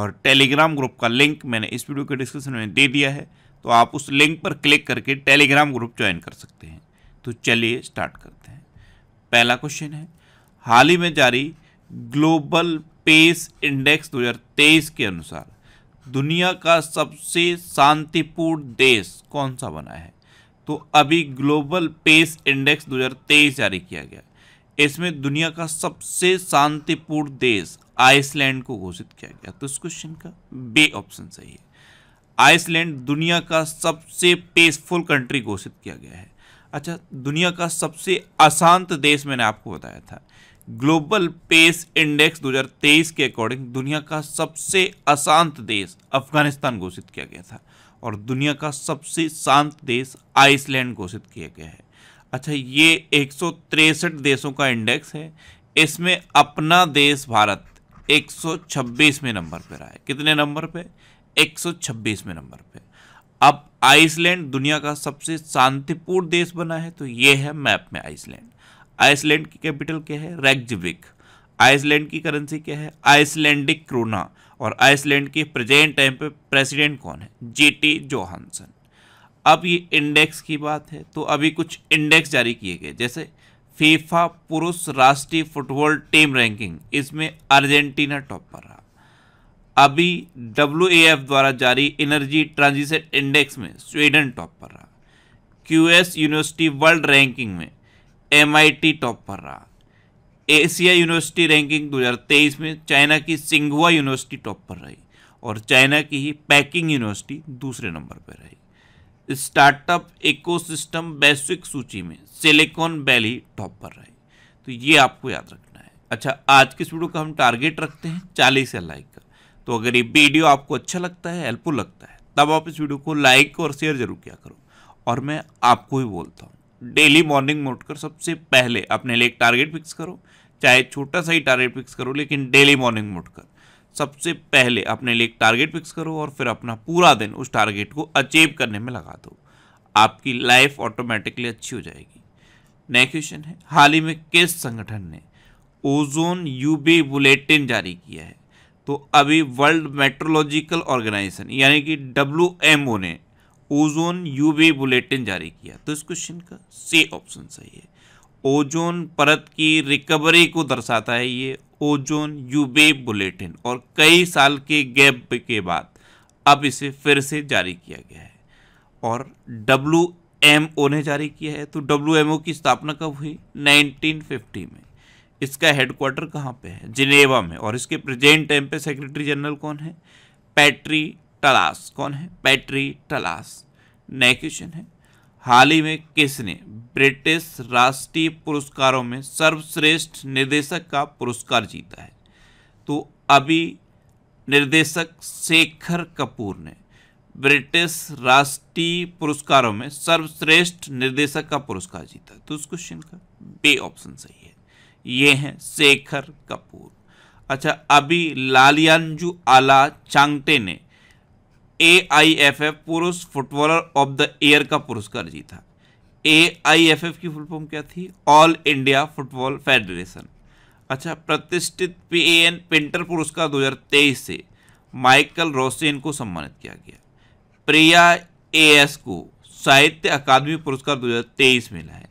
और Telegram group का link मैंने इस वीडियो के डिस्क्रिप्शन में दे दिया है तो आप उस लिंक पर क्लिक करके टेलीग्राम ग्रुप ज्वाइन कर सकते हैं तो चलिए स्टार्ट करते हैं पहला क्वेश्चन है हाल ही में जारी ग्लोबल पेस इंडेक्स 2023 के अनुसार दुनिया का सबसे शांतिपूर्ण देश कौन सा बना है तो अभी ग्लोबल पेस इंडेक्स 2023 जारी किया गया इसमें दुनिया का सबसे शांतिपूर्ण देश आइसलैंड को घोषित किया गया तो इस क्वेश्चन का बे ऑप्शन सही है आइसलैंड दुनिया का सबसे पीसफुल कंट्री घोषित किया गया है अच्छा दुनिया का सबसे अशांत देश मैंने आपको बताया था ग्लोबल पेस इंडेक्स 2023 के अकॉर्डिंग दुनिया का सबसे अशांत देश अफगानिस्तान घोषित किया गया था और दुनिया का सबसे शांत देश आइसलैंड घोषित किया गया है अच्छा ये एक देशों का इंडेक्स है इसमें अपना देश भारत 126वें नंबर पर आए कितने नंबर पे 126वें नंबर पे अब आइसलैंड दुनिया का सबसे शांतिपूर्ण देश बना है तो ये है मैप में आइसलैंड आइसलैंड की कैपिटल क्या है रेगजविक आइसलैंड की करेंसी क्या है आइसलैंडिक क्रोना और आइसलैंड के प्रेजेंट टाइम पे प्रेसिडेंट कौन है जेटी जोहानसन अब ये इंडेक्स की बात है तो अभी कुछ इंडेक्स जारी किए गए जैसे फीफा पुरुष राष्ट्रीय फुटबॉल टीम रैंकिंग इसमें अर्जेंटीना टॉप पर रहा अभी डब्ल्यू द्वारा जारी एनर्जी ट्रांजिशन इंडेक्स में स्वीडन टॉप पर रहा क्यू यूनिवर्सिटी वर्ल्ड रैंकिंग में एम टॉप पर रहा एशिया यूनिवर्सिटी रैंकिंग 2023 में चाइना की सिंघुआ यूनिवर्सिटी टॉप पर रही और चाइना की ही पैकिंग यूनिवर्सिटी दूसरे नंबर पर रही स्टार्टअप इकोसिस्टम वैश्विक सूची में सिलिकॉन वैली टॉप पर रहे तो ये आपको याद रखना है अच्छा आज की इस वीडियो का हम टारगेट रखते हैं चालीस या लाइक का तो अगर ये वीडियो आपको अच्छा लगता है हेल्पफुल लगता है तब आप इस वीडियो को लाइक और शेयर जरूर किया करो और मैं आपको ही बोलता हूँ डेली मॉर्निंग में उठकर सबसे पहले अपने लिए एक टारगेट फिक्स करो चाहे छोटा सा ही टारगेट फिक्स करो लेकिन डेली मॉर्निंग में उठकर सबसे पहले अपने लिए एक टारगेट फिक्स करो और फिर अपना पूरा दिन उस टारगेट को अचीव करने में लगा दो आपकी लाइफ ऑटोमेटिकली अच्छी हो जाएगी नेक्स्ट क्वेश्चन है हाल ही में किस संगठन ने ओजोन यूबी बुलेटिन जारी किया है तो अभी वर्ल्ड मेट्रोलॉजिकल ऑर्गेनाइजेशन यानी कि डब्ल्यू ने ओजोन यूवी बुलेटिन जारी किया तो इस क्वेश्चन का सी ऑप्शन सही है ओजोन परत की रिकवरी को दर्शाता है ये ओजोन यूबे बुलेटिन और कई साल के गैप के बाद अब इसे फिर से जारी किया गया है और डब्ल्यू एम ओ ने जारी किया है तो डब्ल्यू एम ओ की स्थापना कब हुई 1950 में इसका हेडक्वार्टर कहाँ पे है जिनेवा में और इसके प्रेजेंट टाइम पे सेक्रेटरी जनरल कौन है पैट्री टलास कौन है पैट्री टलास नए क्वेश्चन है हाल ही में किसने ब्रिटिश राष्ट्रीय पुरस्कारों में सर्वश्रेष्ठ निर्देशक का पुरस्कार जीता है तो अभी निर्देशक शेखर कपूर ने ब्रिटिश राष्ट्रीय पुरस्कारों में सर्वश्रेष्ठ निर्देशक का पुरस्कार जीता तो उस क्वेश्चन का बे ऑप्शन सही है ये हैं शेखर कपूर अच्छा अभी लालियांजू आला चांगटे ने ए आई एफ एफ पुरुष फुटबॉलर ऑफ द ईयर का पुरस्कार जीता ए आई एफ एफ की फुल फॉर्म क्या थी ऑल इंडिया फुटबॉल फेडरेशन अच्छा प्रतिष्ठित पी ए एन पेंटर पुरस्कार 2023 से माइकल रोसेन को सम्मानित किया गया प्रिया ए एस को साहित्य अकादमी पुरस्कार 2023 मिला है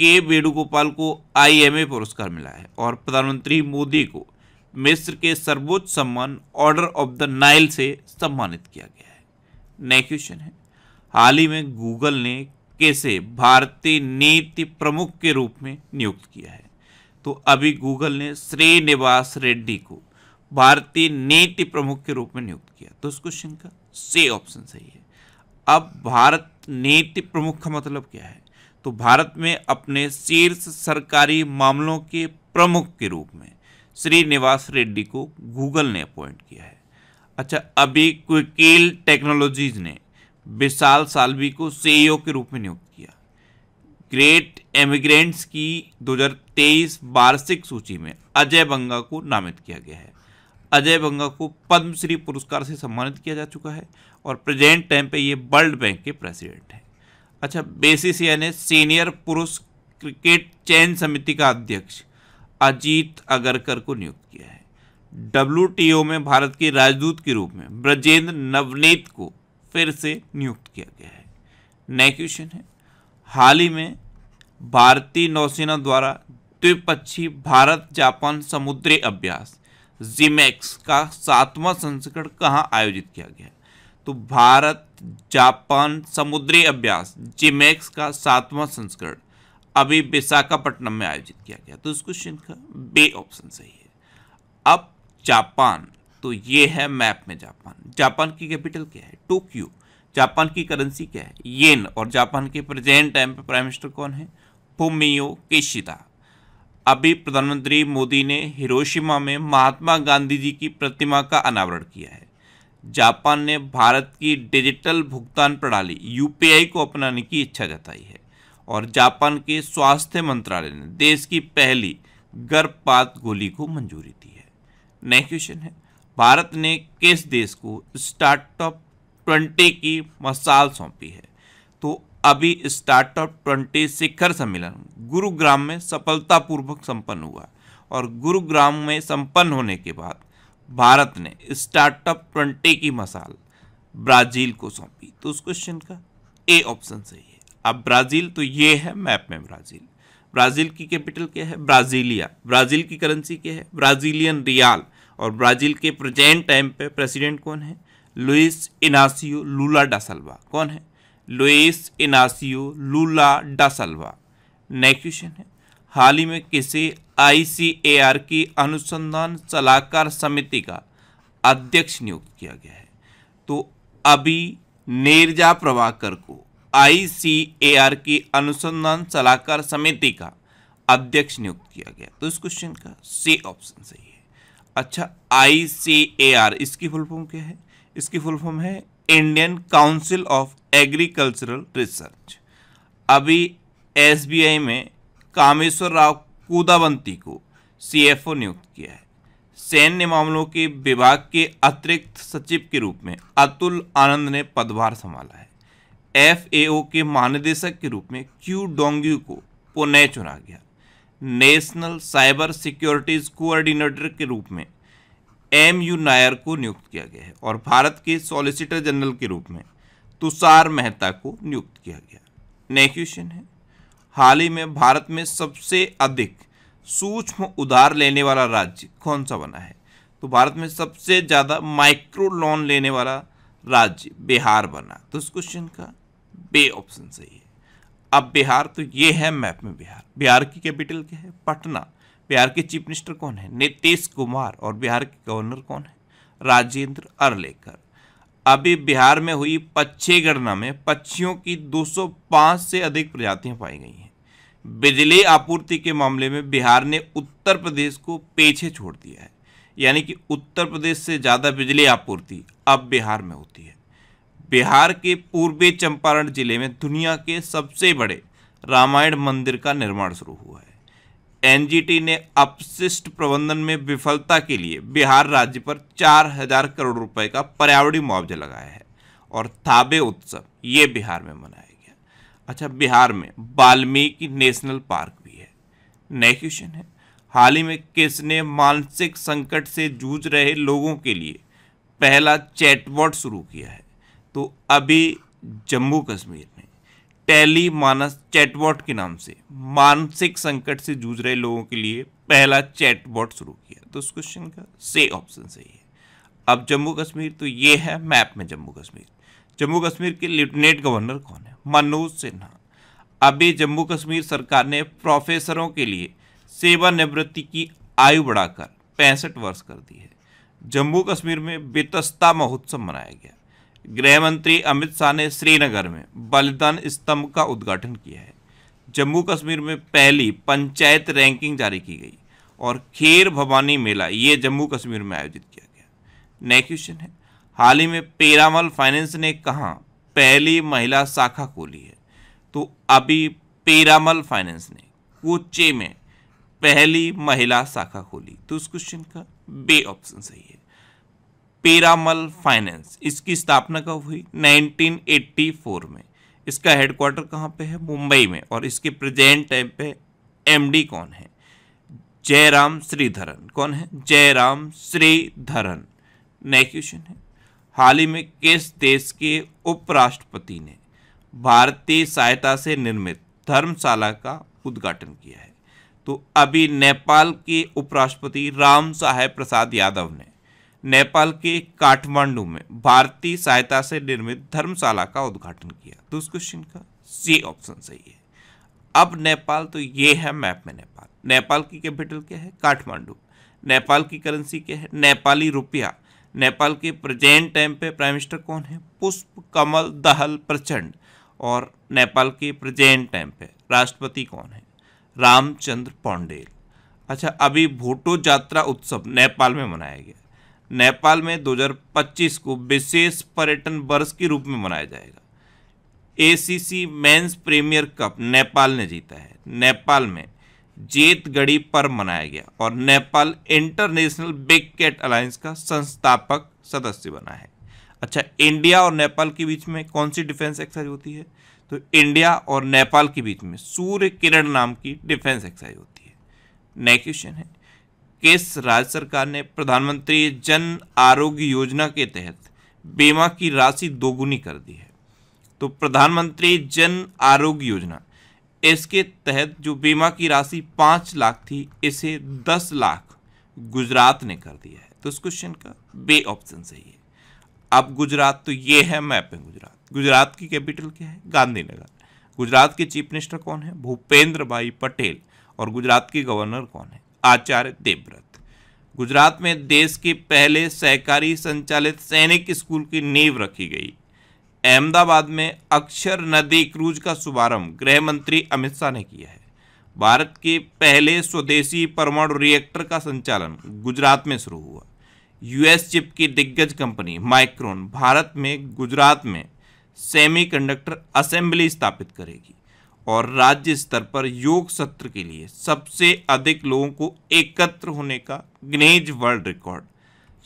के वेणुगोपाल को आईएमए पुरस्कार मिला है और प्रधानमंत्री मोदी को मिस्र के सर्वोच्च सम्मान ऑर्डर ऑफ द नाइल से सम्मानित किया गया है नेक्स्ट क्वेश्चन है हाल ही में गूगल ने कैसे भारतीय नीति प्रमुख के रूप में नियुक्त किया है तो अभी गूगल ने श्रीनिवास रेड्डी को भारतीय नीति प्रमुख के रूप में नियुक्त किया तो उस क्वेश्चन का से ऑप्शन सही है अब भारत नीति प्रमुख का मतलब क्या है तो भारत में अपने शीर्ष सरकारी मामलों के प्रमुख के रूप में श्रीनिवास रेड्डी को गूगल ने अपॉइंट किया है अच्छा अभी क्विकेल टेक्नोलॉजीज ने विशाल सालवी को सीईओ e के रूप में नियुक्त किया ग्रेट एमिग्रेंट्स की 2023 वार्षिक सूची में अजय बंगा को नामित किया गया है अजय बंगा को पद्मश्री पुरस्कार से सम्मानित किया जा चुका है और प्रेजेंट टाइम पे ये वर्ल्ड बैंक के प्रेसिडेंट हैं अच्छा बेसीसीआई ने सीनियर पुरुष क्रिकेट चयन समिति का अध्यक्ष अजीत अगरकर को नियुक्त किया है डब्ल्यू में भारत के राजदूत के रूप में ब्रजेंद्र नवनीत को फिर से नियुक्त किया गया है नया क्वेश्चन है हाल ही में भारतीय नौसेना द्वारा द्विपक्षीय भारत जापान समुद्री अभ्यास जिमेक्स का सातवां संस्करण कहाँ आयोजित किया गया तो भारत जापान समुद्री अभ्यास जिमेक्स का सातवां संस्करण अभी विशाखापट्टनम में आयोजित किया गया तो इस क्वेश्चन का बे ऑप्शन सही है अब जापान तो ये है मैप में जापान जापान की कैपिटल क्या है टोक्यो जापान की करेंसी क्या है येन और जापान के प्रेजेंट टाइम पर प्राइम मिनिस्टर कौन है फोमियो केशिदा अभी प्रधानमंत्री मोदी ने हिरोशिमा में महात्मा गांधी जी की प्रतिमा का अनावरण किया है जापान ने भारत की डिजिटल भुगतान प्रणाली यूपीआई को अपनाने की इच्छा जताई है और जापान के स्वास्थ्य मंत्रालय ने देश की पहली गर्भपात गोली को मंजूरी दी है नेक्स्ट क्वेश्चन है भारत ने किस देश को स्टार्टअप ट्वेंटी की मसाल सौंपी है तो अभी स्टार्टअप ट्वेंटी शिखर सम्मेलन गुरुग्राम में सफलतापूर्वक संपन्न हुआ और गुरुग्राम में संपन्न होने के बाद भारत ने स्टार्टअप ट्वेंटी की मसाल ब्राज़ील को सौंपी तो उस क्वेश्चन का ए ऑप्शन सही है अब ब्राज़ील तो ये है मैप में ब्राज़ील ब्राज़ील की कैपिटल क्या है ब्राज़ीलिया ब्राज़ील की करेंसी क्या है ब्राज़ीलियन रियाल और ब्राज़ील के प्रेजेंट टाइम पे प्रेसिडेंट कौन है लुइस इनासियो लूला डासल्वा कौन है Luiz Inacio Lula da Silva next question है हाल ही में किसी आईसीएआर की अनुसंधान सलाहकार समिति का अध्यक्ष नियुक्त किया गया है तो अभी नेरजा प्रभाकर को आईसीएआर की अनुसंधान सलाहकार समिति का अध्यक्ष नियुक्त किया गया तो इस क्वेश्चन का सी ऑप्शन सही है अच्छा आईसीएआर इसकी फुल फॉर्म क्या है इसकी फुल फॉर्म है Indian council of agricultural research अभी एसबीआई में कामेश्वर राव कूदावंती को सीएफओ नियुक्त किया है सैन्य मामलों के विभाग के अतिरिक्त सचिव के रूप में अतुल आनंद ने पदभार संभाला है एफएओ के महानिदेशक के रूप में क्यू डोंग्यू को पुनः चुना गया नेशनल साइबर सिक्योरिटीज कोऑर्डिनेटर के रूप में एम यू नायर को नियुक्त किया गया है और भारत के सॉलिसिटर जनरल के रूप में तुषार मेहता को नियुक्त किया गया नेक्स्ट क्वेश्चन है हाल ही में भारत में सबसे अधिक सूक्ष्म उधार लेने वाला राज्य कौन सा बना है तो भारत में सबसे ज़्यादा माइक्रो लोन लेने वाला राज्य बिहार बना तो इस क्वेश्चन का बे ऑप्शन सही है अब बिहार तो ये है मैप में बिहार बिहार की कैपिटल क्या है पटना बिहार के चीफ मिनिस्टर कौन है नीतीश कुमार और बिहार के गवर्नर कौन है राजेंद्र अरलेकर अभी बिहार में हुई पक्षी गणना में पक्षियों की 205 से अधिक प्रजातियां पाई गई हैं बिजली आपूर्ति के मामले में बिहार ने उत्तर प्रदेश को पीछे छोड़ दिया है यानी कि उत्तर प्रदेश से ज़्यादा बिजली आपूर्ति अब बिहार में होती है बिहार के पूर्वी चंपारण जिले में दुनिया के सबसे बड़े रामायण मंदिर का निर्माण शुरू हुआ है एनजीटी ने अपशिष्ट प्रबंधन में विफलता के लिए बिहार राज्य पर चार हजार करोड़ रुपए का पर्यावरणीय मुआवजा लगाया है और थाबे उत्सव ये बिहार में मनाया गया अच्छा बिहार में वाल्मीकि नेशनल पार्क भी है नए क्वेश्चन है हाल ही में किसने मानसिक संकट से जूझ रहे लोगों के लिए पहला चैटबॉट शुरू किया है तो अभी जम्मू कश्मीर में टैली मानस चैटबॉट के नाम से मानसिक संकट से जूझ रहे लोगों के लिए पहला चैटबॉट शुरू किया तो उस क्वेश्चन का से ऑप्शन सही है अब जम्मू कश्मीर तो ये है मैप में जम्मू कश्मीर जम्मू कश्मीर के लेफ्टिनेंट गवर्नर कौन है मनोज सिन्हा अभी जम्मू कश्मीर सरकार ने प्रोफेसरों के लिए सेवानिवृत्ति की आयु बढ़ाकर पैंसठ वर्ष कर दी है जम्मू कश्मीर में बेतस्ता महोत्सव मनाया गया गृह मंत्री अमित शाह ने श्रीनगर में बलिदान स्तंभ का उद्घाटन किया है जम्मू कश्मीर में पहली पंचायत रैंकिंग जारी की गई और खेर भवानी मेला ये जम्मू कश्मीर में आयोजित किया गया नया क्वेश्चन है हाल ही में पेरामल फाइनेंस ने कहा पहली महिला शाखा खोली है तो अभी पेरामल फाइनेंस ने कोचे में पहली महिला शाखा खोली तो उस क्वेश्चन का बे ऑप्शन सही है पेरामल फाइनेंस इसकी स्थापना कब हुई 1984 में इसका हेडक्वार्टर कहाँ पे है मुंबई में और इसके प्रेजेंट टाइम पे एमडी कौन है जयराम श्रीधरन कौन है जयराम श्रीधरन नेक्स्ट क्वेश्चन है हाल ही में किस देश के उपराष्ट्रपति ने भारतीय सहायता से निर्मित धर्मशाला का उद्घाटन किया है तो अभी नेपाल के उपराष्ट्रपति राम साहेब प्रसाद यादव ने नेपाल के काठमांडू में भारतीय सहायता से निर्मित धर्मशाला का उद्घाटन किया तो उस क्वेश्चन का सी ऑप्शन सही है अब नेपाल तो ये है मैप में नेपाल नेपाल की कैपिटल क्या है काठमांडू नेपाल की करेंसी क्या है नेपाली रुपया नेपाल के प्रेजेंट टाइम पे प्राइम मिनिस्टर कौन है पुष्प कमल दहल प्रचंड और नेपाल के प्रेजेंट टाइम पे राष्ट्रपति कौन है रामचंद्र पौंडेल अच्छा अभी भोटो यात्रा उत्सव नेपाल में मनाया गया नेपाल में 2025 को विशेष पर्यटन वर्ष के रूप में मनाया जाएगा ACC men's premier cup Nepal ने जीता है नेपाल में जेत गढ़ी पर मनाया गया और Nepal international big cat alliance का संस्थापक सदस्य बना है अच्छा इंडिया और नेपाल के बीच में कौन सी डिफेंस एक्सरसाइज होती है तो इंडिया और नेपाल के बीच में सूर्य किरण नाम की डिफेंस एक्सरसाइज होती है नेक्स्ट क्वेश्चन है किस राज्य सरकार ने प्रधानमंत्री जन आरोग्य योजना के तहत बीमा की राशि दोगुनी कर दी है तो प्रधानमंत्री जन आरोग्य योजना इसके तहत जो बीमा की राशि पाँच लाख थी इसे दस लाख गुजरात ने कर दिया है तो इस क्वेश्चन का बे ऑप्शन सही है अब गुजरात तो ये है मैप है गुजरात गुजरात की कैपिटल क्या है गांधीनगर गुजरात के चीफ मिनिस्टर कौन है भूपेंद्र भाई पटेल और गुजरात के गवर्नर कौन है आचार्य देवव्रत गुजरात में देश के पहले सहकारी संचालित सैनिक स्कूल की नींव रखी गई अहमदाबाद में अक्षर नदी क्रूज का शुभारंभ गृह मंत्री अमित शाह ने किया है भारत के पहले स्वदेशी परमाणु रिएक्टर का संचालन गुजरात में शुरू हुआ यूएस चिप की दिग्गज कंपनी माइक्रोन भारत में गुजरात में सेमीकंडक्टर असेंबली स्थापित करेगी और राज्य स्तर पर योग सत्र के लिए सबसे अधिक लोगों को एकत्र होने का ग्नेज वर्ल्ड रिकॉर्ड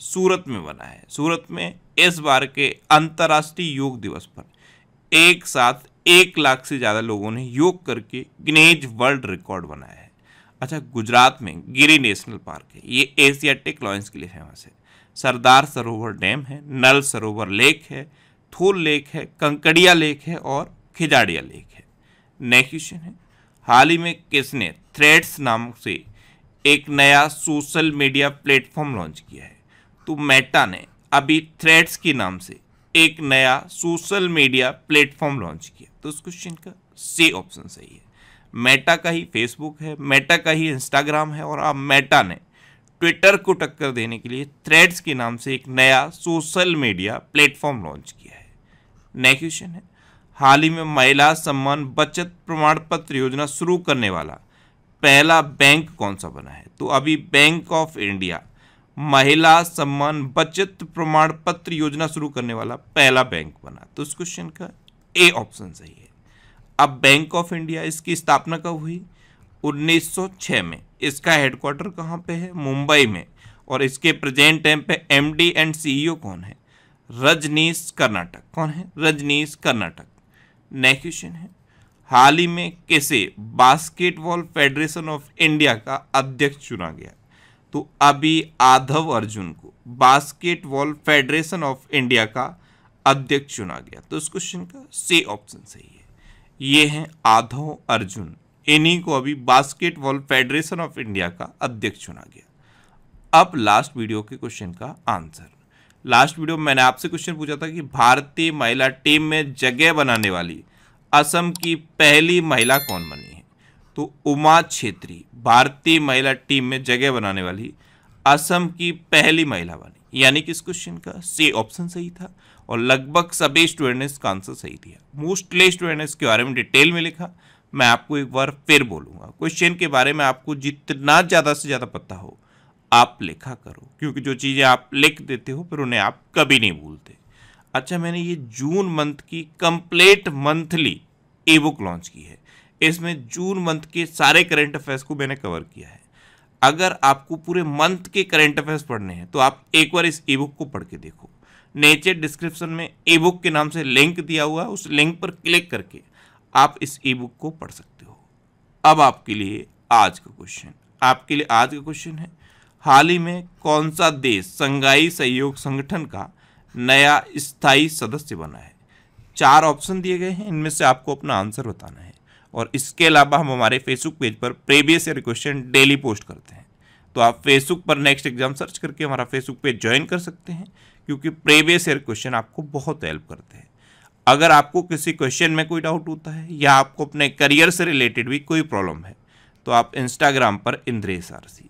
सूरत में बना है सूरत में इस बार के अंतर्राष्ट्रीय योग दिवस पर एक साथ एक लाख से ज़्यादा लोगों ने योग करके ग्नेज वर्ल्ड रिकॉर्ड बनाया है अच्छा गुजरात में गिरी नेशनल पार्क है ये एशियाटिक लॉन्स के लिए फेमस है सरदार सरोवर डैम है नल सरोवर लेक है थूल लेक है कंकड़िया लेक है और खिजाड़िया लेक नेक्स्ट क्वेश्चन है हाल ही में किसने थ्रेड्स नाम से एक नया सोशल मीडिया प्लेटफॉर्म लॉन्च किया है तो मेटा ने अभी थ्रेड्स के नाम से एक नया सोशल मीडिया प्लेटफॉर्म लॉन्च किया तो इस क्वेश्चन का सी ऑप्शन सही है मेटा का ही फेसबुक है मेटा का ही इंस्टाग्राम है और अब मेटा ने ट्विटर को टक्कर देने के लिए थ्रेड्स के नाम से एक नया सोशल मीडिया प्लेटफॉर्म लॉन्च किया है नेक्स्ट क्वेश्चन है हाल ही में महिला सम्मान बचत प्रमाण पत्र योजना शुरू करने वाला पहला बैंक कौन सा बना है तो अभी बैंक ऑफ इंडिया महिला सम्मान बचत प्रमाण पत्र योजना शुरू करने वाला पहला बैंक बना तो इस क्वेश्चन का ए ऑप्शन सही है अब बैंक ऑफ इंडिया इसकी स्थापना कब हुई 1906 में इसका हेडक्वार्टर कहाँ पे है मुंबई में और इसके प्रेजेंट टाइम पे एमडी एंड सीईओ कौन है रजनीश कर्नाटक कौन है रजनीश कर्नाटक नेक्स्ट क्वेश्चन है हाल ही में कैसे बास्केटबॉल फेडरेशन ऑफ इंडिया का अध्यक्ष चुना गया तो अभी आधव अर्जुन को बास्केटबॉल फेडरेशन ऑफ इंडिया का अध्यक्ष चुना गया तो इस क्वेश्चन का से ऑप्शन सही है ये हैं आधव अर्जुन इन्हीं को अभी बास्केटबॉल फेडरेशन ऑफ इंडिया का अध्यक्ष चुना गया अब लास्ट वीडियो के क्वेश्चन का आंसर लास्ट वीडियो में मैंने आपसे क्वेश्चन पूछा था कि भारतीय महिला टीम में जगह बनाने वाली असम की पहली महिला कौन बनी है तो उमा छेत्री भारतीय महिला टीम में जगह बनाने वाली असम की पहली महिला बनी यानी कि इस क्वेश्चन का सी ऑप्शन सही था और लगभग सभी स्टूडेंट ने इसका आंसर सही दिया मोस्टली स्टूडेंट ने इसके बारे में डिटेल में लिखा मैं आपको एक बार फिर बोलूँगा क्वेश्चन के बारे में आपको जितना ज़्यादा से ज़्यादा पता हो आप लिखा करो क्योंकि जो चीज़ें आप लिख देते हो फिर उन्हें आप कभी नहीं भूलते अच्छा मैंने ये जून मंथ की complete monthly e book launch की है इसमें जून मंथ के सारे करेंट अफेयर्स को मैंने कवर किया है अगर आपको पूरे मंथ के करेंट अफेयर्स पढ़ने हैं तो आप एक बार इस ई बुक को पढ़ के देखो नीचे डिस्क्रिप्शन में ई बुक के नाम से लिंक दिया हुआ है उस लिंक पर क्लिक करके आप इस ई बुक को पढ़ सकते हो अब आपके लिए आज का क्वेश्चन आपके लिए आज का क्वेश्चन है हाल ही में कौन सा देश संघाई सहयोग संगठन का नया स्थायी सदस्य बना है चार ऑप्शन दिए गए हैं इनमें से आपको अपना आंसर बताना है और इसके अलावा हम हमारे फेसबुक पेज पर previous year question daily post करते हैं तो आप फेसबुक पर नेक्स्ट एग्जाम सर्च करके हमारा फेसबुक पेज ज्वाइन कर सकते हैं क्योंकि प्रीवियस ईयर क्वेश्चन आपको बहुत हेल्प करते हैं अगर आपको किसी क्वेश्चन में कोई डाउट होता है या आपको अपने करियर से रिलेटेड भी कोई प्रॉब्लम है तो आप इंस्टाग्राम पर इंद्रेश आर सी